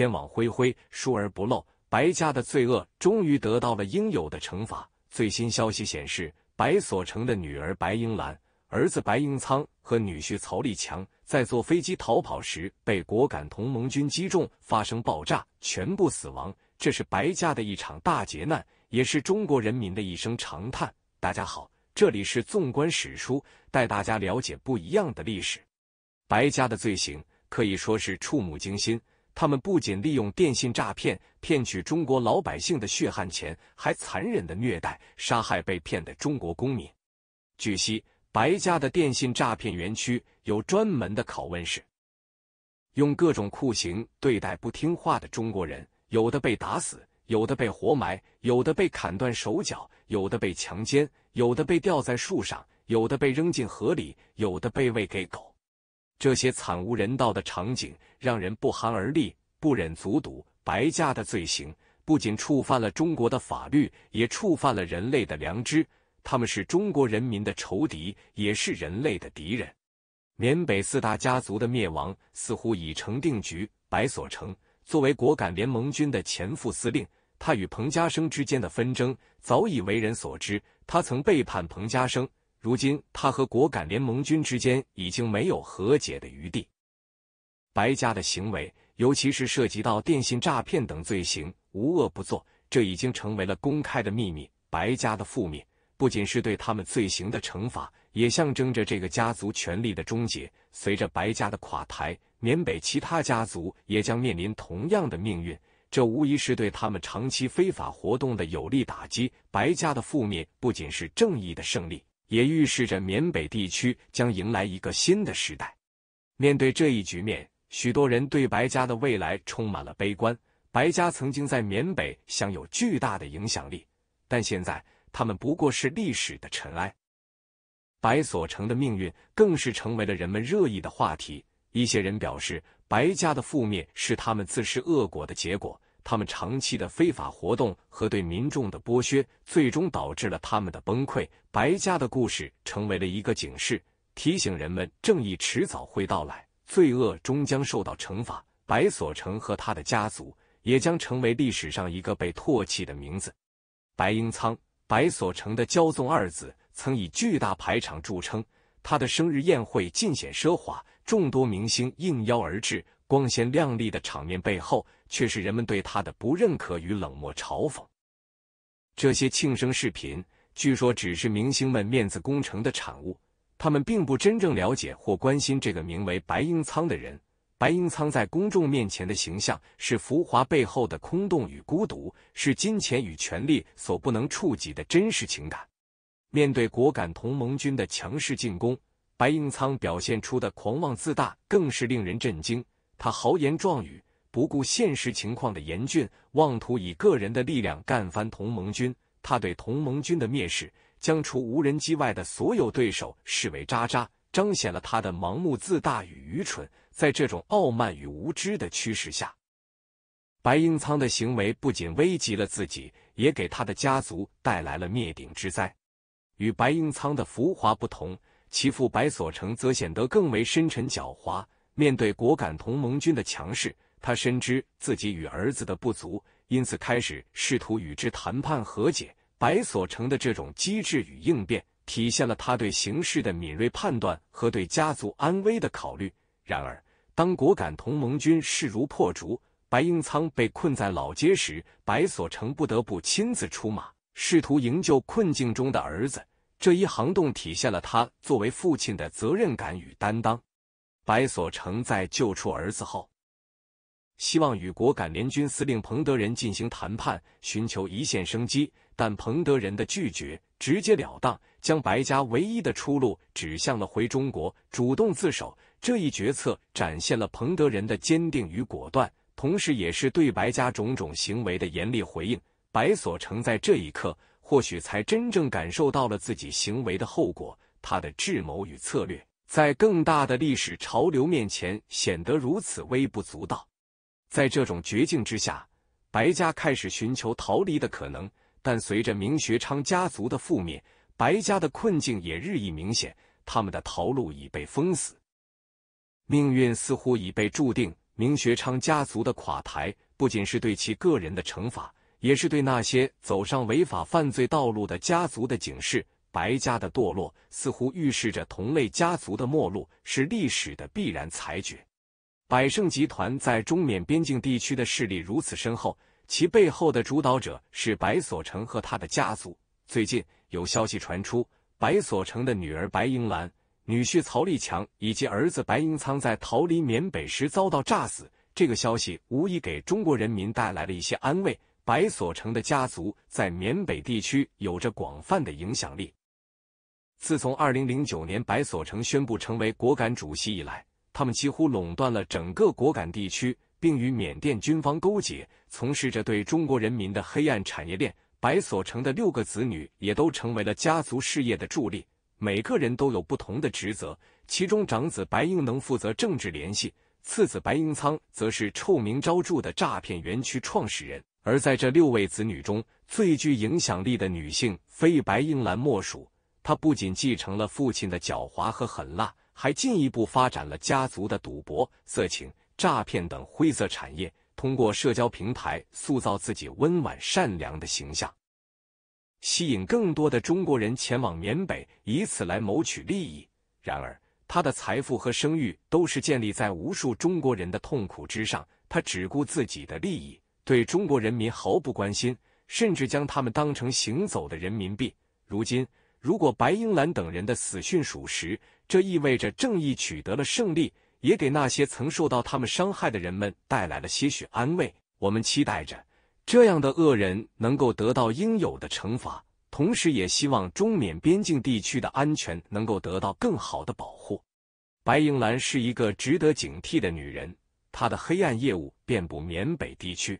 天网恢恢，疏而不漏。白家的罪恶终于得到了应有的惩罚。最新消息显示，白所成的女儿白英兰、儿子白英仓和女婿曹立强在坐飞机逃跑时被果敢同盟军击中，发生爆炸，全部死亡。这是白家的一场大劫难，也是中国人民的一声长叹。大家好，这里是纵观史书，带大家了解不一样的历史。白家的罪行可以说是触目惊心。他们不仅利用电信诈骗骗取中国老百姓的血汗钱，还残忍的虐待、杀害被骗的中国公民。据悉，白家的电信诈骗园区有专门的拷问室，用各种酷刑对待不听话的中国人，有的被打死，有的被活埋，有的被砍断手脚，有的被强奸，有的被吊在树上，有的被扔进河里，有的被喂给狗。这些惨无人道的场景让人不寒而栗、不忍卒睹。白家的罪行不仅触犯了中国的法律，也触犯了人类的良知。他们是中国人民的仇敌，也是人类的敌人。缅北四大家族的灭亡似乎已成定局。白所成作为果敢联盟军的前副司令，他与彭家声之间的纷争早已为人所知。他曾背叛彭家声。如今，他和果敢联盟军之间已经没有和解的余地。白家的行为，尤其是涉及到电信诈骗等罪行，无恶不作，这已经成为了公开的秘密。白家的覆灭，不仅是对他们罪行的惩罚，也象征着这个家族权力的终结。随着白家的垮台，缅北其他家族也将面临同样的命运。这无疑是对他们长期非法活动的有力打击。白家的覆灭，不仅是正义的胜利。也预示着缅北地区将迎来一个新的时代。面对这一局面，许多人对白家的未来充满了悲观。白家曾经在缅北享有巨大的影响力，但现在他们不过是历史的尘埃。白所成的命运更是成为了人们热议的话题。一些人表示，白家的覆灭是他们自食恶果的结果。他们长期的非法活动和对民众的剥削，最终导致了他们的崩溃。白家的故事成为了一个警示，提醒人们正义迟早会到来，罪恶终将受到惩罚。白所成和他的家族也将成为历史上一个被唾弃的名字。白英仓、白所成的骄纵二子，曾以巨大排场著称，他的生日宴会尽显奢华，众多明星应邀而至。光鲜亮丽的场面背后，却是人们对他的不认可与冷漠嘲讽。这些庆生视频，据说只是明星们面子工程的产物，他们并不真正了解或关心这个名为白英仓的人。白英仓在公众面前的形象，是浮华背后的空洞与孤独，是金钱与权力所不能触及的真实情感。面对果敢同盟军的强势进攻，白英仓表现出的狂妄自大，更是令人震惊。他豪言壮语，不顾现实情况的严峻，妄图以个人的力量干翻同盟军。他对同盟军的蔑视，将除无人机外的所有对手视为渣渣，彰显了他的盲目自大与愚蠢。在这种傲慢与无知的驱使下，白英仓的行为不仅危及了自己，也给他的家族带来了灭顶之灾。与白英仓的浮华不同，其父白所成则显得更为深沉狡猾。面对果敢同盟军的强势，他深知自己与儿子的不足，因此开始试图与之谈判和解。白所成的这种机智与应变，体现了他对形势的敏锐判断和对家族安危的考虑。然而，当果敢同盟军势如破竹，白英仓被困在老街时，白所成不得不亲自出马，试图营救困境中的儿子。这一行动体现了他作为父亲的责任感与担当。白所成在救出儿子后，希望与果敢联军司令彭德仁进行谈判，寻求一线生机。但彭德仁的拒绝直截了当，将白家唯一的出路指向了回中国主动自首。这一决策展现了彭德仁的坚定与果断，同时也是对白家种种行为的严厉回应。白所成在这一刻，或许才真正感受到了自己行为的后果。他的智谋与策略。在更大的历史潮流面前，显得如此微不足道。在这种绝境之下，白家开始寻求逃离的可能。但随着明学昌家族的覆灭，白家的困境也日益明显，他们的逃路已被封死，命运似乎已被注定。明学昌家族的垮台，不仅是对其个人的惩罚，也是对那些走上违法犯罪道路的家族的警示。白家的堕落似乎预示着同类家族的没落，是历史的必然裁决。百盛集团在中缅边境地区的势力如此深厚，其背后的主导者是白所成和他的家族。最近有消息传出，白所成的女儿白英兰、女婿曹立强以及儿子白英仓在逃离缅北时遭到炸死。这个消息无疑给中国人民带来了一些安慰。白所成的家族在缅北地区有着广泛的影响力。自从二零零九年白所成宣布成为果敢主席以来，他们几乎垄断了整个果敢地区，并与缅甸军方勾结，从事着对中国人民的黑暗产业链。白所成的六个子女也都成为了家族事业的助力，每个人都有不同的职责。其中长子白英能负责政治联系，次子白英仓则是臭名昭著的诈骗园区创始人。而在这六位子女中，最具影响力的女性非白英兰莫属。他不仅继承了父亲的狡猾和狠辣，还进一步发展了家族的赌博、色情、诈骗等灰色产业。通过社交平台塑造自己温婉善良的形象，吸引更多的中国人前往缅北，以此来谋取利益。然而，他的财富和声誉都是建立在无数中国人的痛苦之上。他只顾自己的利益，对中国人民毫不关心，甚至将他们当成行走的人民币。如今，如果白英兰等人的死讯属实，这意味着正义取得了胜利，也给那些曾受到他们伤害的人们带来了些许安慰。我们期待着这样的恶人能够得到应有的惩罚，同时也希望中缅边境地区的安全能够得到更好的保护。白英兰是一个值得警惕的女人，她的黑暗业务遍布缅北地区，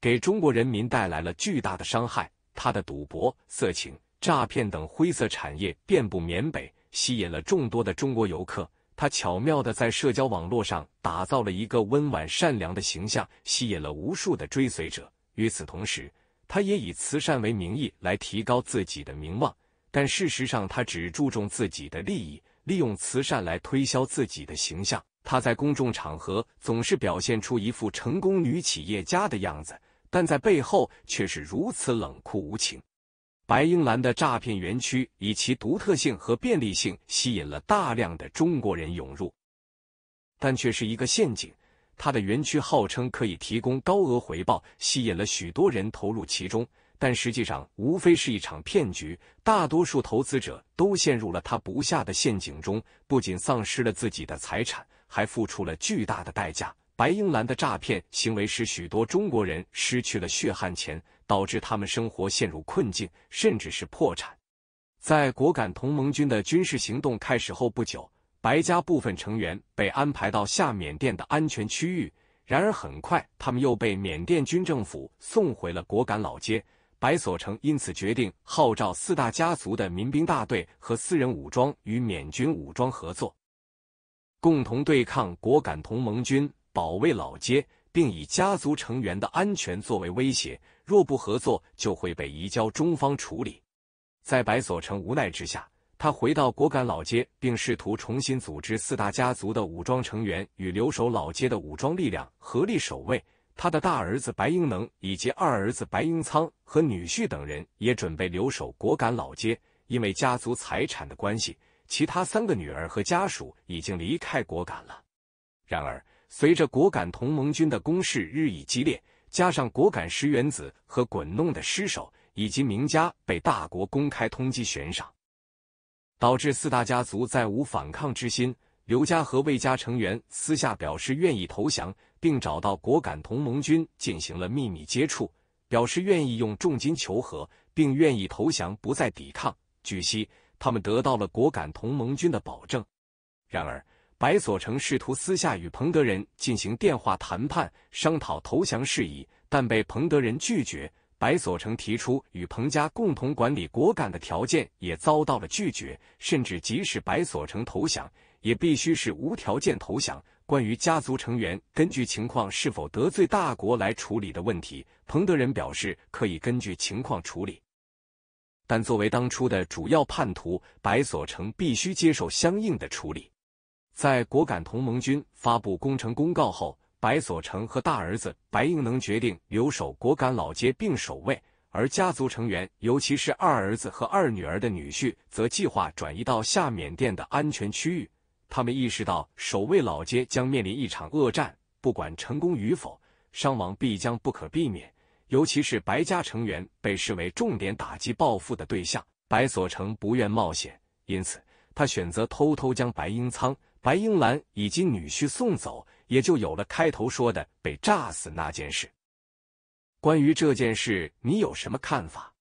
给中国人民带来了巨大的伤害。她的赌博、色情……诈骗等灰色产业遍布缅北，吸引了众多的中国游客。他巧妙的在社交网络上打造了一个温婉善良的形象，吸引了无数的追随者。与此同时，他也以慈善为名义来提高自己的名望，但事实上他只注重自己的利益，利用慈善来推销自己的形象。他在公众场合总是表现出一副成功女企业家的样子，但在背后却是如此冷酷无情。白英兰的诈骗园区以其独特性和便利性吸引了大量的中国人涌入，但却是一个陷阱。它的园区号称可以提供高额回报，吸引了许多人投入其中，但实际上无非是一场骗局。大多数投资者都陷入了他不下的陷阱中，不仅丧失了自己的财产，还付出了巨大的代价。白英兰的诈骗行为使许多中国人失去了血汗钱。导致他们生活陷入困境，甚至是破产。在果敢同盟军的军事行动开始后不久，白家部分成员被安排到下缅甸的安全区域。然而，很快他们又被缅甸军政府送回了果敢老街。白所成因此决定号召四大家族的民兵大队和私人武装与缅军武装合作，共同对抗果敢同盟军，保卫老街。并以家族成员的安全作为威胁，若不合作就会被移交中方处理。在白所成无奈之下，他回到果敢老街，并试图重新组织四大家族的武装成员与留守老街的武装力量合力守卫。他的大儿子白英能以及二儿子白英仓和女婿等人也准备留守果敢老街，因为家族财产的关系，其他三个女儿和家属已经离开果敢了。然而。随着果敢同盟军的攻势日益激烈，加上果敢石原子和滚弄的失首，以及名家被大国公开通缉悬赏，导致四大家族再无反抗之心。刘家和魏家成员私下表示愿意投降，并找到果敢同盟军进行了秘密接触，表示愿意用重金求和，并愿意投降不再抵抗。据悉，他们得到了果敢同盟军的保证。然而，白所成试图私下与彭德仁进行电话谈判，商讨投降事宜，但被彭德仁拒绝。白所成提出与彭家共同管理果敢的条件，也遭到了拒绝。甚至即使白所成投降，也必须是无条件投降。关于家族成员根据情况是否得罪大国来处理的问题，彭德仁表示可以根据情况处理，但作为当初的主要叛徒，白所成必须接受相应的处理。在果敢同盟军发布攻城公告后，白所成和大儿子白英能决定留守果敢老街并守卫，而家族成员，尤其是二儿子和二女儿的女婿，则计划转移到下缅甸的安全区域。他们意识到守卫老街将面临一场恶战，不管成功与否，伤亡必将不可避免。尤其是白家成员被视为重点打击报复的对象，白所成不愿冒险，因此他选择偷偷将白英仓。白英兰以及女婿送走，也就有了开头说的被炸死那件事。关于这件事，你有什么看法？